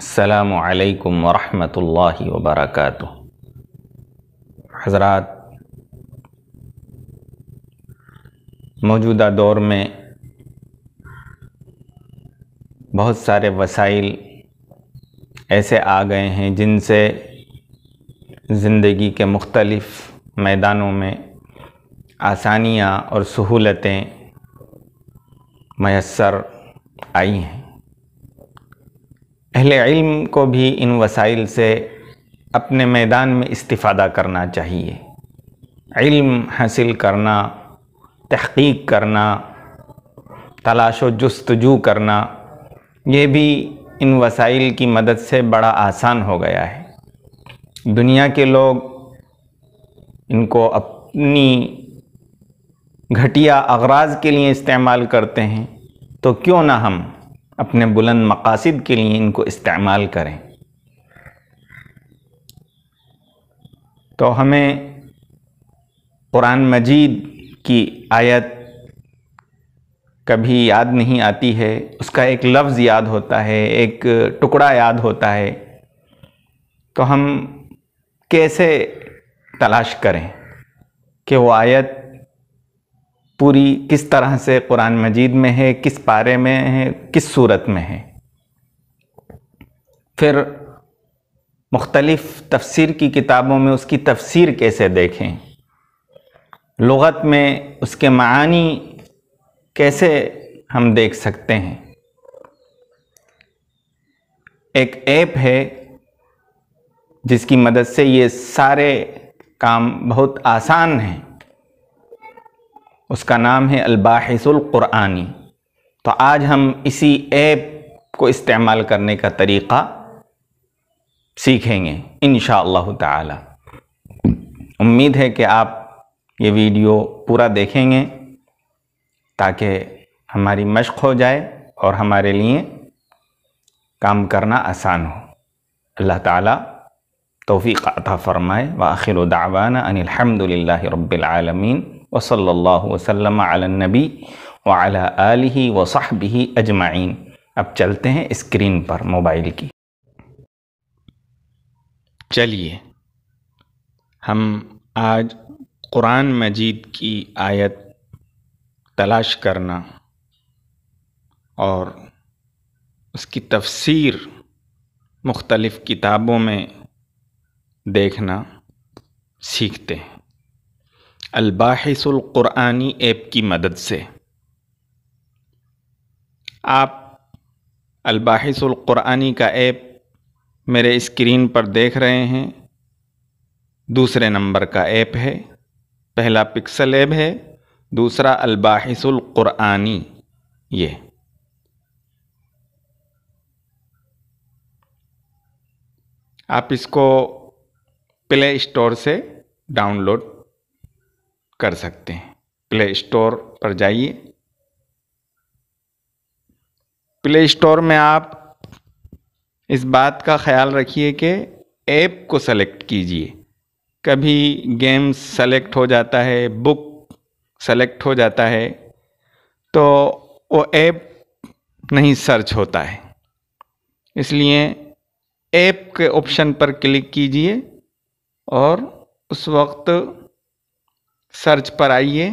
असलकम वरहमतुल्लाहि वबरक हजरत मौजूदा दौर में बहुत सारे वसाइल ऐसे आ गए हैं जिनसे ज़िंदगी के मुख्तलफ़ मैदानों में आसानियाँ और सहूलतें मैसर आई हैं अहल इल्म को भी इन वसाइल से अपने मैदान में इस्तादा करना चाहिए इल्म हासिल करना तहक़ीक करना तलाश व जस्तजू करना ये भी इन वसाइल की मदद से बड़ा आसान हो गया है दुनिया के लोग इनको अपनी घटिया अगराज के लिए इस्तेमाल करते हैं तो क्यों ना हम अपने बुलंद मकासद के लिए इनको इस्तेमाल करें तो हमें कुरान मजीद की आयत कभी याद नहीं आती है उसका एक लफ्ज़ याद होता है एक टुकड़ा याद होता है तो हम कैसे तलाश करें कि वो आयत पूरी किस तरह से कुरान मजीद में है किस पारे में है किस सूरत में है फिर मुख्तलिफ़ तफसीर की किताबों में उसकी तफसीर कैसे देखें लगत में उसके मानी कैसे हम देख सकते हैं एक ऐप है जिसकी मदद से ये सारे काम बहुत आसान हैं उसका नाम है अलबाहिसुल्क़ुरानी तो आज हम इसी ऐप को इस्तेमाल करने का तरीक़ा सीखेंगे इन ताला उम्मीद है कि आप ये वीडियो पूरा देखेंगे ताकि हमारी मशक़ हो जाए और हमारे लिए काम करना आसान हो अल्लाह ताला तौफीक अता फ़रमाए व आखिर दावाना अनिलहमदिल्ला रबालमीन वसल्ला वसलम नबी वाला आलि वसाहबी अजमाइन अब चलते हैं स्क्रीन पर मोबाइल की चलिए हम आज कुरान मजीद की आयत तलाश करना और उसकी तफसीर मुख्तलफ़ किताबों में देखना सीखते हैं अलबाहिसुल्क़ुरानी ऐप की मदद से आप अलबाहिसुल्क़ुरानी का ऐप मेरे स्क्रीन पर देख रहे हैं दूसरे नंबर का ऐप है पहला पिक्सल ऐप है दूसरा अलबाहिसुल्क़ुरानी ये आप इसको प्ले स्टोर से डाउनलोड कर सकते हैं प्ले स्टोर पर जाइए प्ले स्टोर में आप इस बात का ख्याल रखिए कि ऐप को सेलेक्ट कीजिए कभी गेम सेलेक्ट हो जाता है बुक सेलेक्ट हो जाता है तो वो ऐप नहीं सर्च होता है इसलिए ऐप के ऑप्शन पर क्लिक कीजिए और उस वक्त सर्च पर आइए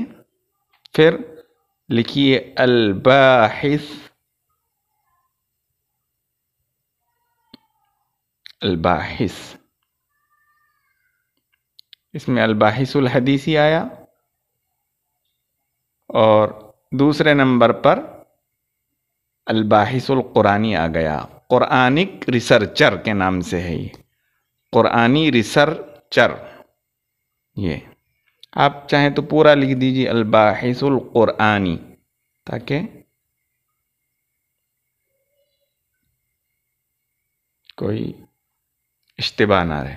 फिर लिखिए अलबाहिस अलबाहिस इसमें अलबाहिसुल ही आया और दूसरे नंबर पर अलबाहिसुल कुरानी आ गया कुरानिक रिसर्चर के नाम से है ये कुरानी रिसर्चर ये आप चाहें तो पूरा लिख दीजिए अलबाहिसुल क़ुरानी ताकि कोई इश्तबा ना रहे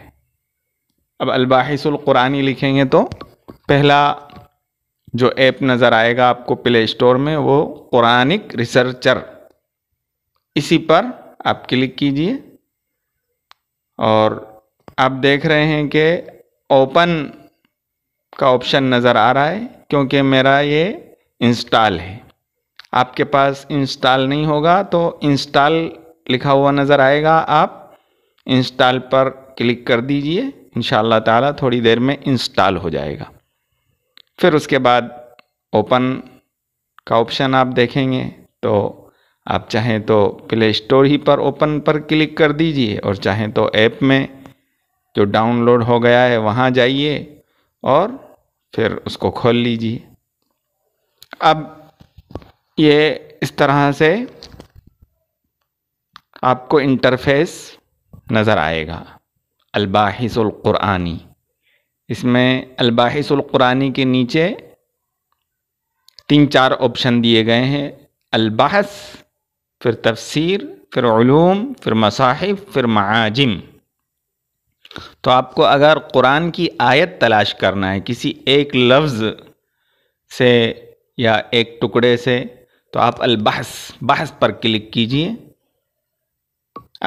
अब अलबाहिसुल क़ुरानी लिखेंगे तो पहला जो ऐप नज़र आएगा आपको प्ले स्टोर में वो कुरानिक रिसर्चर इसी पर आप क्लिक कीजिए और आप देख रहे हैं कि ओपन का ऑप्शन नज़र आ रहा है क्योंकि मेरा ये इंस्टॉल है आपके पास इंस्टॉल नहीं होगा तो इंस्टॉल लिखा हुआ नज़र आएगा आप इंस्टॉल पर क्लिक कर दीजिए इन ताला थोड़ी देर में इंस्टॉल हो जाएगा फिर उसके बाद ओपन का ऑप्शन आप देखेंगे तो आप चाहें तो प्ले स्टोर ही पर ओपन पर क्लिक कर दीजिए और चाहें तो ऐप में जो डाउनलोड हो गया है वहाँ जाइए और फिर उसको खोल लीजिए अब ये इस तरह से आपको इंटरफेस नज़र आएगा अलबाहिसुल्क़ुरानी इसमें अलबाहिसुल्क़ुरानी के नीचे तीन चार ऑप्शन दिए गए हैं अलबहस फिर तफसीर फिर फिर मसाहिब फिर माजिम तो आपको अगर कुरान की आयत तलाश करना है किसी एक लफ्ज़ से या एक टुकड़े से तो आप अलबहस बहस पर क्लिक कीजिए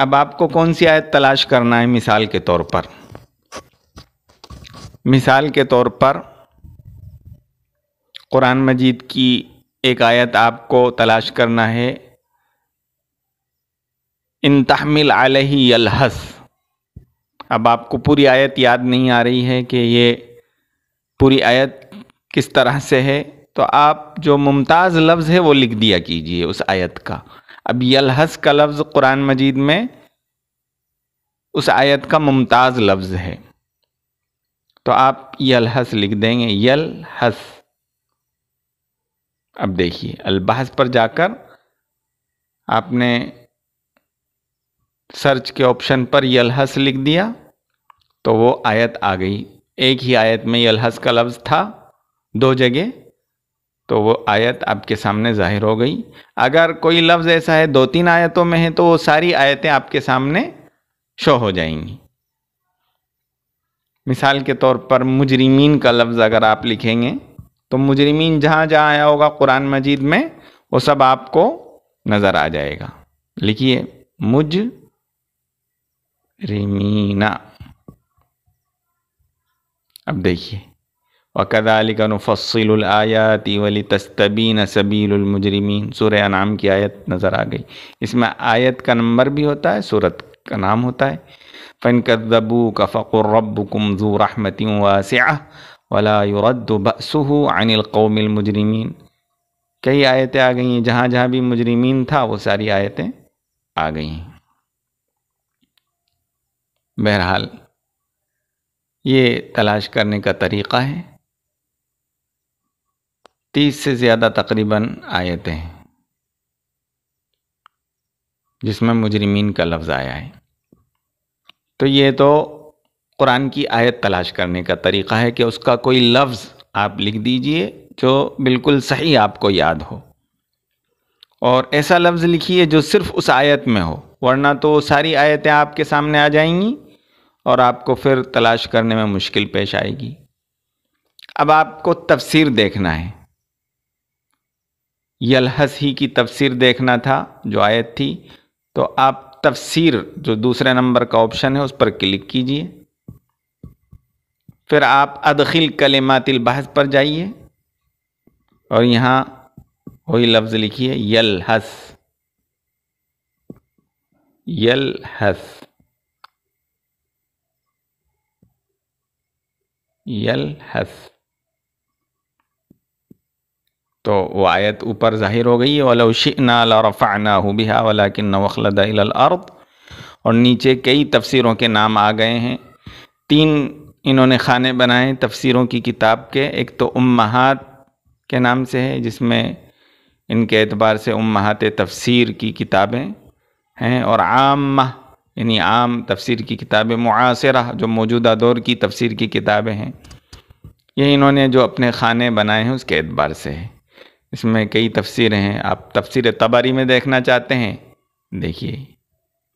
अब आपको कौन सी आयत तलाश करना है मिसाल के तौर पर मिसाल के तौर पर कुरान मजीद की एक आयत आपको तलाश करना है इन तहमिल अलहस अब आपको पूरी आयत याद नहीं आ रही है कि ये पूरी आयत किस तरह से है तो आप जो मुमताज़ लफ्ज़ है वो लिख दिया कीजिए उस आयत का अब यलहस का लफ्ज़ कुरान मजीद में उस आयत का मुमताज़ लफ्ज़ है तो आप यलहस लिख देंगे यल हस अब देखिए अलबहस पर जाकर आपने सर्च के ऑप्शन पर यलहस लिख दिया तो वो आयत आ गई एक ही आयत में यलहस का लफ्ज़ था दो जगह तो वो आयत आपके सामने ज़ाहिर हो गई अगर कोई लफ्ज़ ऐसा है दो तीन आयतों में है तो वो सारी आयतें आपके सामने शो हो जाएंगी मिसाल के तौर पर मुजरिमीन का लफ्ज़ अगर आप लिखेंगे तो मुजरिमीन जहाँ जहाँ आया होगा कुरान मजीद में वो सब आपको नज़र आ जाएगा लिखिए मुज مجرمين اب دیکھیے وَكَذَلِكَ نُفَصِّلُ الْآيَاتِ وَلِتَسْتَبِينَ سَبِيلُ الْمُجْرِمِينَ سورة انعام کی آیت نظر آ گئی اس میں آیت کا نمبر بھی ہوتا ہے سورت کا نام ہوتا ہے فن کدبو کفق ربکم ذو رحمتیوں واسعہ ولا يرد بأسه عن القوم المجرمين کئی آیتیں آ گئی ہیں جہاں جہاں بھی مجرمین تھا وہ ساری آیتیں آ ہیں बहरहाल ये तलाश करने का तरीक़ा है तीस से ज़्यादा तकरीबन आयतें हैं जिसमें मुजरमीन का लफ्ज़ आया है तो ये तो कुरान की आयत तलाश करने का तरीक़ा है कि उसका कोई लफ्ज़ आप लिख दीजिए जो बिल्कुल सही आपको याद हो और ऐसा लफ्ज़ लिखिए जो सिर्फ़ उस आयत में हो वरना तो सारी आयतें आपके सामने आ जाएंगी और आपको फिर तलाश करने में मुश्किल पेश आएगी अब आपको तफसीर देखना है यलहस ही की तफसीर देखना था जो आयत थी तो आप तफसीर जो दूसरे नंबर का ऑप्शन है उस पर क्लिक कीजिए फिर आप अदखिल मातिल बहस पर जाइए और यहाँ वही लफ्ज़ लिखिए यल हस यल हस हस तो वो आयत ऊपर ज़ाहिर हो गई वाला शिना रफ़ाना बिहा वाला कि नवखलदार्द और नीचे कई तफसरों के नाम आ गए हैं तीन इन्होंने खाने बनाए तफसरों की किताब के एक तो उम्महात के नाम से है जिसमें इनके एतबार से उम्महात तफसर की किताबें हैं और आम यानी आम तफसीर की किताबें मुआसरा जो मौजूदा दौर की तफसीर की किताबें हैं ये इन्होंने जो अपने खाने बनाए हैं उसके एतबार से है इसमें कई तफसीर हैं आप तफसर तबारी में देखना चाहते हैं देखिए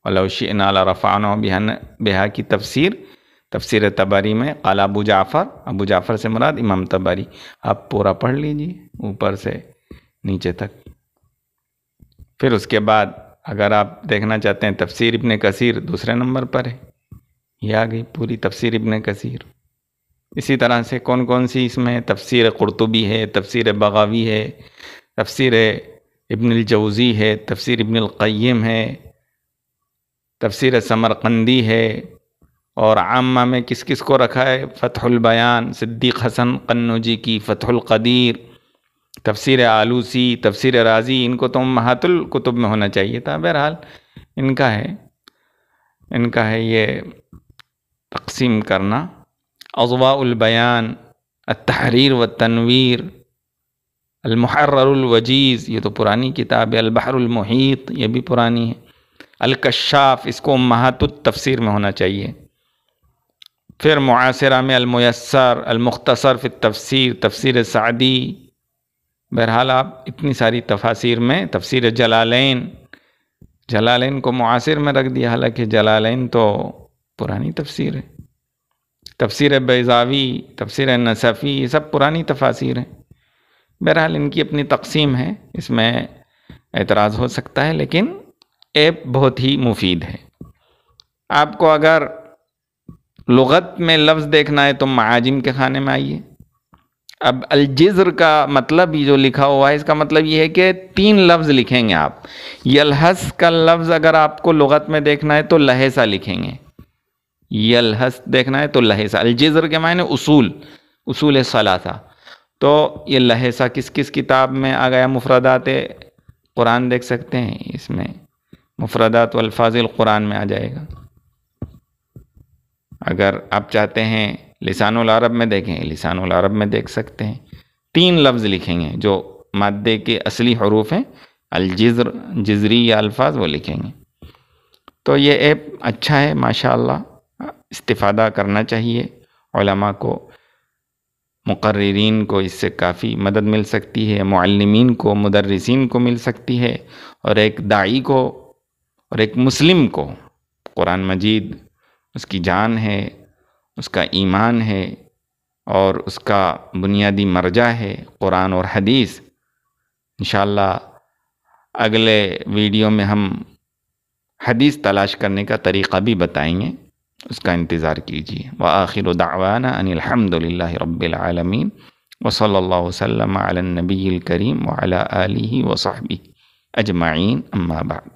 वलौशी नाला रफ़ान बिहान बिहा की तफसीर तफसर तबारी में अला अबू जाफ़र अबू जाफ़र से मुराद इमाम तबारी आप पूरा पढ़ लीजिए ऊपर से नीचे तक फिर उसके बाद अगर आप देखना चाहते हैं तफसीर इबन कसीर दूसरे नंबर पर है यह आ गई पूरी तफसीर इब्ने कसीर इसी तरह से कौन कौन सी इसमें तफसीर कुरतुबी है तफसीर बगावी है तफसीर इबनजौज़ी है तफसीर इबनकैम है तफसीर समरकंदी है और आमा में किस किस को रखा है फ़तहुल बयान सिद्दीक़ हसन कन्नौजी की फ़तहुल कदीर तफसर आलूसी तफसर राजी इनको तो महातुल कुतुब में होना चाहिए था बहरहाल इनका है इनका है ये तकसीम करना अजवाउलबयान तहरीर व तनवीर अलमहरवजीज़ ये तो पुरानी किताब है अलबहरमहीत ये भी पुरानी है अलकशाफ इसको महातुत तफसीर में होना चाहिए फिर मुआसरा में अलमयसर अलमुख्तसर फिर तफसीर तफसर सादी बहरहाल आप इतनी सारी तफासिर में तफसर जलालैन जलालैन को मुआसर में रख दिया हालांकि जलालैन तो पुरानी तफसीर है तफसर बैजावी तफसर नसफ़ी ये सब पुरानी तफासिर हैं बहरहाल इनकी अपनी तकसीम है इसमें एतराज़ हो सकता है लेकिन ऐप बहुत ही मुफीद है आपको अगर लगत में लफ्ज़ देखना है तो माजिम के खाने में आइए अब अलज़र का मतलब ये जो लिखा हुआ है इसका मतलब ये है कि तीन लफ्ज़ लिखेंगे आप यलहस का लफ्ज़ अगर आपको लगत में देखना है तो लहेसा लिखेंगे यलहस देखना है तो लहेसा अलज़र के मायने उसूल उसूल सलासा तो ये लहेसा किस किस किताब में आ गया मुफरदात कुरान देख सकते हैं इसमें मुफरदात वफाजिल कुरान में आ जाएगा अगर आप चाहते हैं लिसान अरब में देखें लिसान अरब में देख सकते हैं तीन लफ्ज़ लिखेंगे जो मादे के असली हरूफ हैं अलजर जजरी या अल्फाज वो लिखेंगे तो ये ऐप अच्छा है माशाल्लाह इस्तिफ़ादा करना चाहिए ओलमा को मुकर्रीन को इससे काफ़ी मदद मिल सकती है मालमीन को मदरसिन को मिल सकती है और एक दाई को और एक मुस्लिम को कुरान मजीद उसकी जान है उसका ईमान है और उसका बुनियादी मर्जा है कुरान और हदीस इन अगले वीडियो में हम हदीस तलाश करने का तरीक़ा भी बताएंगे उसका इंतज़ार कीजिए व आखिर दावाना अनिलहमदिल्ला रबालमीन वसल्ला वसलम नबी करीम वाली वसाबी अजमाइन अम्माबाद